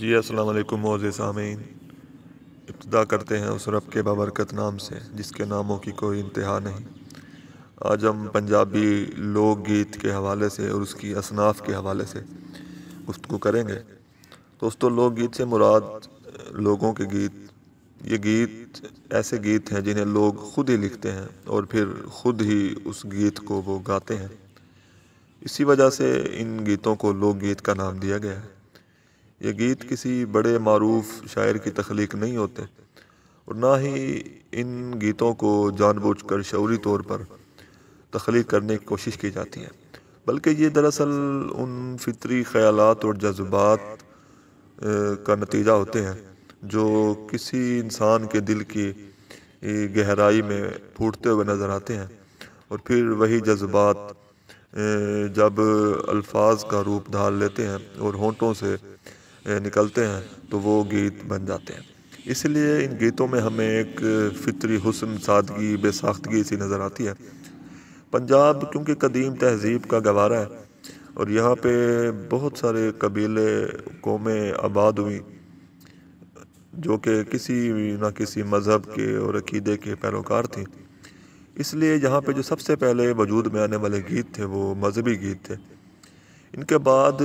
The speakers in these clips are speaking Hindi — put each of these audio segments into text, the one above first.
जी असलकुम मोज़ सामीन इब्तदा करते हैं उस रब के बाबरकत नाम से जिसके नामों की कोई इंतहा नहीं आज हम पंजाबी लोक गीत के हवाले से और उसकी असनाफ के हवाले से गुफ्तु करेंगे दोस्तों लोक गीत से मुराद लोगों के गीत ये गीत ऐसे गीत हैं जिन्हें लोग खुद ही लिखते हैं और फिर खुद ही उस गीत को वो गाते हैं इसी वजह से इन गीतों को लोक गीत का नाम दिया गया है ये गीत किसी बड़े मरूफ शायर की तख्लीक नहीं होते और ना ही इन गीतों को जानबूझ कर शौरी तौर पर तख्लीक करने की कोशिश की जाती है बल्कि ये दरअसल उन फितरी ख्याल और जज्बात का नतीजा होते हैं जो किसी इंसान के दिल की गहराई में फूटते हुए नज़र आते हैं और फिर वही जज्बात जब अल्फाज का रूप ढाल लेते हैं और होंठों से निकलते हैं तो वो गीत बन जाते हैं इसलिए इन गीतों में हमें एक फितरी हुसन सादगी बेसाख्तगी सी नज़र आती है पंजाब क्योंकि कदीम तहजीब का गवारा है और यहाँ पे बहुत सारे कबीले कौमें आबाद हुई जो कि किसी ना किसी मज़हब के और अकीदे के पैरोकार थी इसलिए यहाँ पे जो सबसे पहले वजूद में आने वाले गीत थे वो मजहबी गीत थे इनके बाद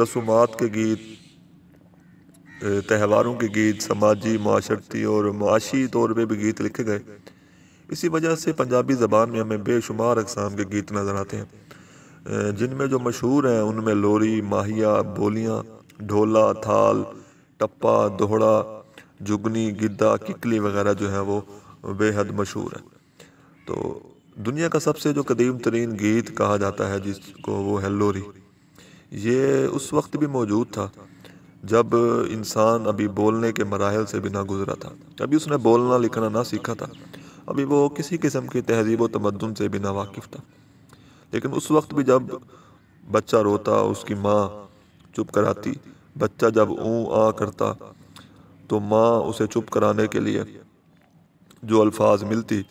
रसूमात के गीत त्यौहारों के गीत समाजी माशरती और माशी तौर पर भी गीत लिखे गए इसी वजह से पंजाबी ज़बान में हमें बेशुमार अकसाम के गीत नज़र आते हैं जिनमें जो मशहूर हैं उनमें लोरी माहिया बोलियाँ ढोला थाल टप्पा दोहड़ा जुगनी गिद्दा किकली वगैरह जो है वो बेहद मशहूर है तो दुनिया का सबसे जो कदीम तरीन गीत कहा जाता है जिसको वो है लोरी ये उस वक्त भी मौजूद था जब इंसान अभी बोलने के मराहल से बिना गुजरा था अभी उसने बोलना लिखना ना सीखा था अभी वो किसी किस्म की तहजीब व तमदन से बिना वाकिफ था लेकिन उस वक्त भी जब बच्चा रोता उसकी माँ चुप कराती बच्चा जब ऊँ आ करता तो माँ उसे चुप कराने के लिए जो अल्फाज मिलती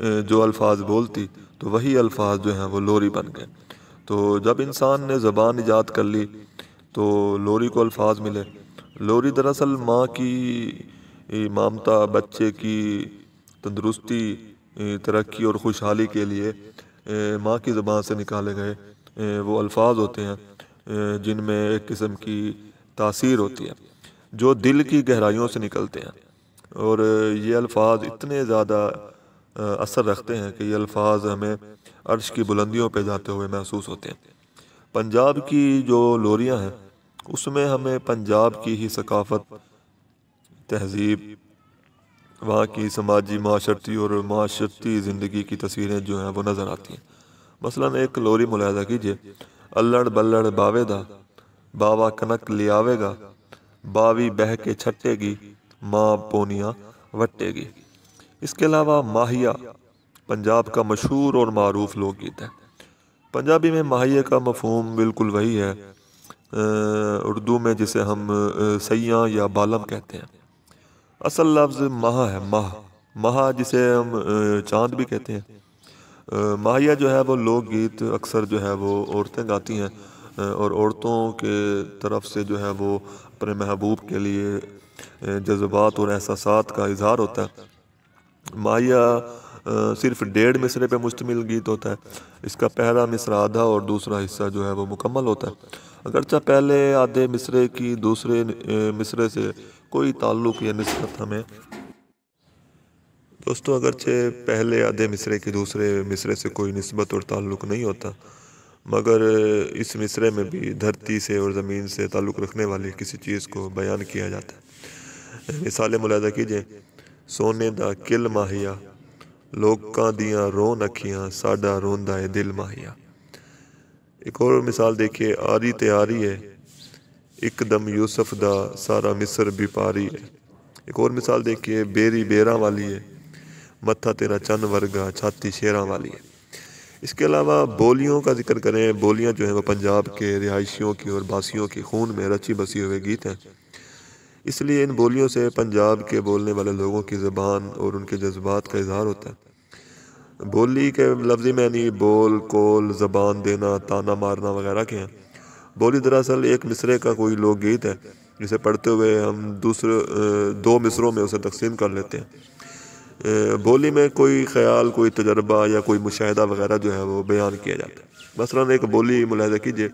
जो अल्फाज बोलती तो वही अल्फाज जो हैं वो लोरी बन गए तो जब इंसान ने ज़बान ईजाद कर ली तो लोरी को अल्फाज मिले लोरी दरअसल माँ की मामता बच्चे की तंदरुस्ती तरक्की और खुशहाली के लिए माँ की ज़बान से निकाले गए वो अल्फाज होते हैं जिनमें एक किस्म की तासीर होती है जो दिल की गहराइयों से निकलते हैं और ये अल्फाज इतने ज़्यादा असर रखते हैं कि ये अल्फाज हमें अर्श की बुलंदियों पे जाते हुए महसूस होते हैं पंजाब की जो लोरियाँ हैं उसमें हमें पंजाब की ही सकाफत तहजीब वहाँ की समाजी माशरती और माशरती ज़िंदगी की तस्वीरें जो हैं वो नज़र आती हैं मसला एक लोरी मुलायदा कीजिए अल्लड़ बल्लड़ बावेदा बाबा कनक लियावेगा बावी बह के छट्टेगी माँ पोनिया वट्टेगी इसके अलावा माहिया पंजाब का मशहूर और मरूफ लोकगीत है पंजाबी में माहिए का मफहम बिल्कुल वही है उर्दू में जिसे हम सयाह या बालम कहते हैं असल लफ्ज़ माह है माह माह जिसे हम चांद भी कहते हैं माहिया जो है वो लोकगीत अक्सर जो है वो औरतें गाती हैं और औरतों के तरफ से जो है वो अपने महबूब के लिए जज्बात और एहसास का इजहार होता है माहिया सिर्फ डेढ़ मिसरे पे मुश्तमिल गीत होता है इसका पहला मिसरा आधा और दूसरा हिस्सा जो है वो मुकम्मल होता है अगरचा पहले आधे मिसरे की दूसरे मिसरे से कोई ताल्लुक़ या नस्बत हमें दोस्तों अगरचे पहले आधे मिसरे की दूसरे मिसरे से कोई नस्बत और ताल्लुक़ नहीं होता मगर इस मिसरे में भी धरती से और ज़मीन से ताल्लुक़ रखने वाली किसी चीज़ को बयान किया जाता है मिसाल मुलादा कीजिए सोने दा किल माहिया दिया ਦੀਆਂ ਰੋਣ साडा ਸਾਡਾ है दिल माहिया एक और मिसाल देखिए आरी तो आ रही है एकदम यूसुफ ਦਾ सारा ਮਿਸਰ ਵਿਪਾਰੀ है एक और मिसाल देखिए बेरी 베रा वाली है मत्था तेरा चंद वर्गा छाती शेरा वाली है इसके अलावा बोलियों का जिक्र करें बोलियां जो हैं वो पंजाब के रिहायशियों की और बासियों की खून में रची बसी हुए गीत हैं इसलिए इन बोलियों से पंजाब के बोलने वाले लोगों की ज़बान और उनके जज्बात का इजहार होता है बोली के लफ्ज़ी नहीं बोल कोल ज़बान देना ताना मारना वगैरह के हैं बोली दरअसल एक मिसरे का कोई लोकगीत है जिसे पढ़ते हुए हम दूसरे दो मिसरों में उसे तकसीम कर लेते हैं बोली में कोई ख्याल कोई तजर्बा या कोई मुशाह वगैरह जो है वो बयान किया जाता है मसला एक बोली मुलाहदा कीजिए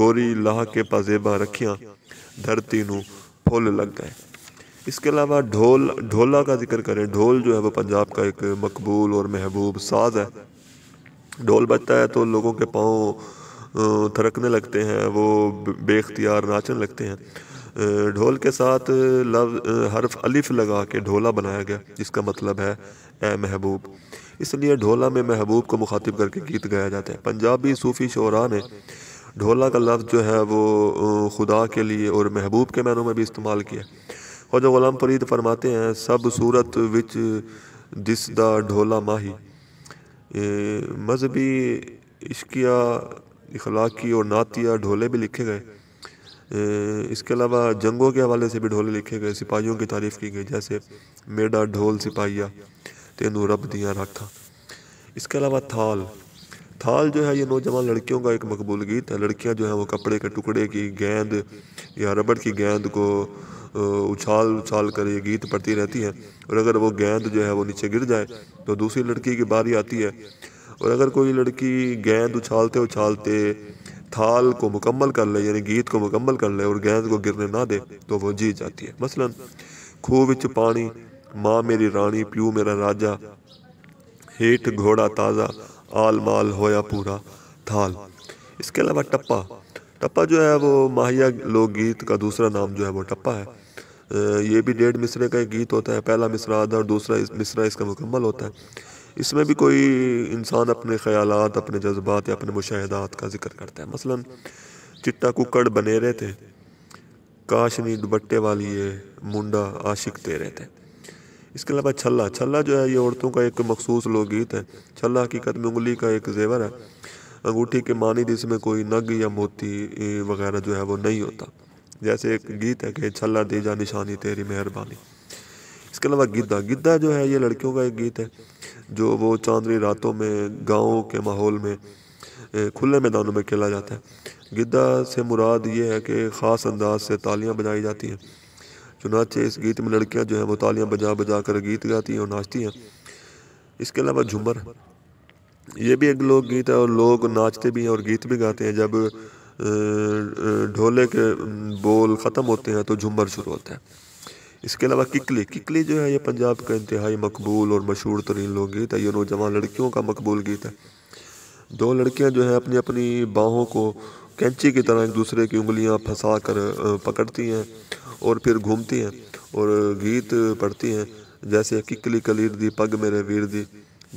गोरी लाह के पाजेबा रखियाँ धरती नू फूल लग गए इसके अलावा ढोल ढोला का जिक्र करें ढोल जो है वो पंजाब का एक मकबूल और महबूब साज है ढोल बजता है तो लोगों के पाँव थरकने लगते हैं वो बेख्तियार नाचने लगते हैं ढोल के साथ लव हर्फ अलिफ लगा के ढोला बनाया गया जिसका मतलब है ए महबूब इसलिए ढोला में महबूब को मुखातिब करके गीत गाया जाता है पंजाबी सूफ़ी शोरा ने ढोला का लफ्ज़ जो है वो खुदा के लिए और महबूब के मैनों में भी इस्तेमाल किया और जो ग़ुलाम फरीद फरमाते हैं सब सूरत विच दिस दा ढोला माही मजहबी इश्किया इखलाकी और नातिया ढोले भी लिखे गए इसके अलावा जंगों के हवाले से भी ढोले लिखे गए सिपाहियों की तारीफ़ की गई जैसे मेडा ढोल सिपाहिया तेनू रब दिया रखा इसके अलावा थाल थाल जो है ये नौजवान लड़कियों का एक मकबूल गीत है लड़कियां जो है वो कपड़े के टुकड़े की गेंद या रबड़ की गेंद को उछाल उछाल कर ये गीत पड़ती रहती हैं और अगर वो गेंद जो है वो नीचे गिर जाए तो दूसरी लड़की की बारी आती है और अगर कोई लड़की गेंद उछालते उछालते थाल को मुकम्मल कर ले यानी गीत को मुकम्मल कर ले और गेंद को गिरने ना दे तो वो जीत जाती है मसलन खूह पानी माँ मेरी रानी प्यू मेरा राजा हेठ घोड़ा ताज़ा आल माल होया पूरा थाल इसके अलावा टप्पा टप्पा जो है वो माहिया लोकगीत का दूसरा नाम जो है वो टप्पा है ये भी डेढ़ मिसरे का एक गीत होता है पहला मिसरा आधा और दूसरा इस, मिसरा इसका मुकम्मल होता है इसमें भी कोई इंसान अपने ख्याल अपने जज्बात या अपने मुशाहदात का जिक्र करता है मसलन चिट्टा कुकड़ बने रहे थे काशनी दुबट्टे वाली ये मुंडा आशिक तेरे थे इसके अलावा छल्ला छल्ला जो है ये औरतों का एक मखसूस लोकगीत है छल्ला हकीकत में उंगली का एक जेवर है अंगूठी के मानी जिसमें कोई नग या मोती वगैरह जो है वो नहीं होता जैसे एक गीत है कि छल्ला दे जा निशानी तेरी मेहरबानी इसके अलावा गिद्दा गिद्दा जो है ये लड़कियों का एक गीत है जो वो चांदनी रातों में गाँव के माहौल में खुले मैदानों में खेला जाता है गिद्धा से मुराद ये है कि ख़ास अंदाज से तालियां बजाई जाती हैं चुनाचे इस गीत में लड़कियाँ जो हैं वो तालियाँ बजा बजा कर गीत गाती हैं और नाचती हैं इसके अलावा झूमर ये भी एक लोक गीत है और लोग नाचते भी हैं और गीत भी गाते हैं जब ढोले के बोल ख़त्म होते हैं तो झूमर शुरू होता है इसके अलावा किकली किकली जो है ये पंजाब का इंतहाई मकबूल और मशहूर तरीन लोक गीत है ये नौजवान लड़कियों का मकबूल गीत है दो लड़कियां जो हैं अपनी अपनी बाहों को कैंची की तरह एक दूसरे की उंगलियां फंसा कर पकड़ती हैं और फिर घूमती हैं और गीत पढ़ती हैं जैसे किकली कलीर दी पग मेरे वीर दी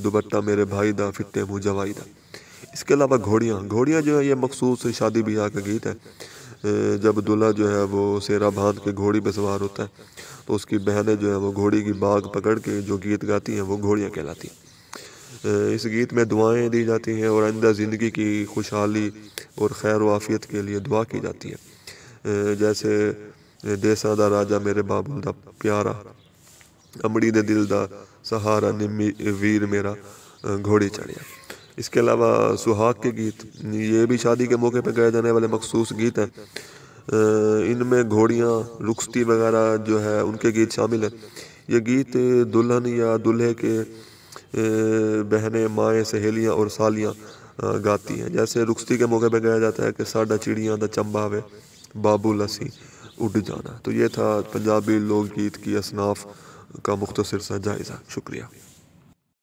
दुबट्टा मेरे भाई दा फिट्टे मुँह जवाई दा इसके अलावा घोड़ियाँ घोड़ियाँ जो है ये मखसूस शादी ब्याह का गीत है जब दूल्हा जो है वो सेरा बांध के घोड़ी पर सवार होता है तो उसकी बहनें जो है वो घोड़ी की बाग पकड़ के जो गीत गाती हैं वो घोड़ियाँ कहलाती हैं इस गीत में दुआएं दी जाती हैं और आइंदा ज़िंदगी की खुशहाली और खैर वाफियत के लिए दुआ की जाती है जैसे देसा दा राजा मेरे बाबुल दा प्यारा अमड़ी दे दिल दा सहारा निमी वीर मेरा घोड़ी चढ़िया इसके अलावा सुहाग के गीत ये भी शादी के मौके पर गाए जाने वाले मखसूस गीत हैं इनमें घोड़ियाँ रुखती वगैरह जो है उनके गीत शामिल हैं ये गीत दुल्हन या दुल्हे के बहनें माएँ सहेलियाँ और सालियाँ गाती हैं जैसे रुखती के मौके पर गाया जाता है कि साडा चिड़िया का चंबा वे बाबू लसी उड़ जाना तो ये था पंजाबी लोकगीत की असनाफ का मुख्तर सा जायज़ा शुक्रिया